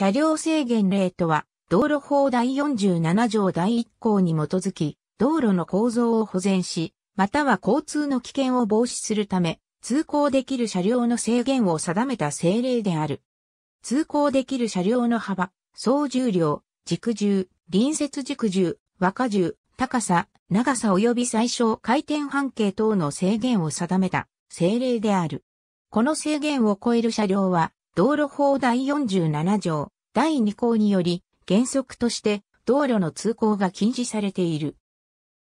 車両制限令とは、道路法第47条第1項に基づき、道路の構造を保全し、または交通の危険を防止するため、通行できる車両の制限を定めた政令である。通行できる車両の幅、総重量、軸重、隣接軸重、若重、高さ、長さ及び最小回転半径等の制限を定めた政令である。この制限を超える車両は道路法第47条第2項により原則として道路の通行が禁止されている。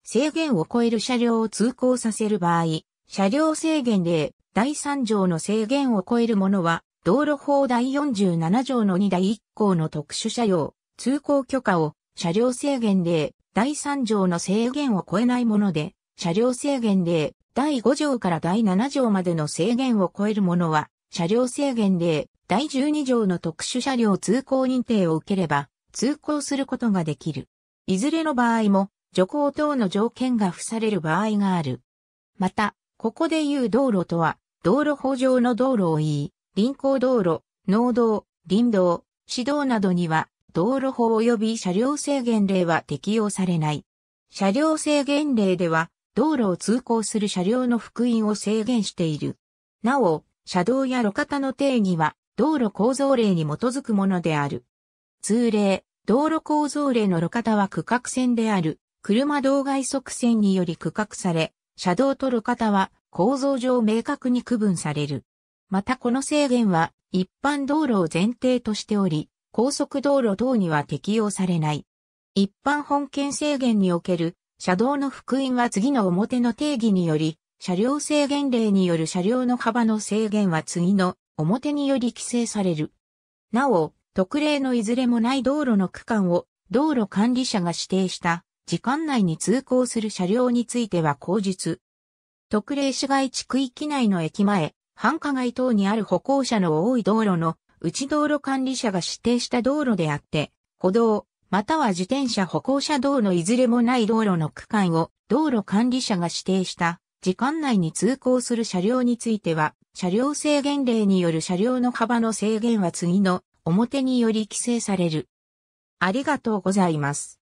制限を超える車両を通行させる場合、車両制限で第3条の制限を超えるものは道路法第47条の2第1項の特殊車両、通行許可を車両制限で第3条の制限を超えないもので、車両制限で第5条から第7条までの制限を超えるものは、車両制限で第12条の特殊車両通行認定を受ければ、通行することができる。いずれの場合も、徐行等の条件が付される場合がある。また、ここで言う道路とは、道路法上の道路を言い、臨港道路、農道、林道、市道などには、道路法及び車両制限令は適用されない。車両制限令では、道路を通行する車両の福音を制限している。なお、車道や路肩の定義は、道路構造例に基づくものである。通例、道路構造例の路肩は区画線である、車道外側線により区画され、車道と路肩は構造上明確に区分される。またこの制限は一般道路を前提としており、高速道路等には適用されない。一般本件制限における車道の福音は次の表の定義により、車両制限例による車両の幅の制限は次の表により規制される。なお、特例のいずれもない道路の区間を道路管理者が指定した時間内に通行する車両については口述。特例市街地区域内の駅前、繁華街等にある歩行者の多い道路の内道路管理者が指定した道路であって、歩道、または自転車歩行者道のいずれもない道路の区間を道路管理者が指定した時間内に通行する車両については車両制限令による車両の幅の制限は次の表により規制される。ありがとうございます。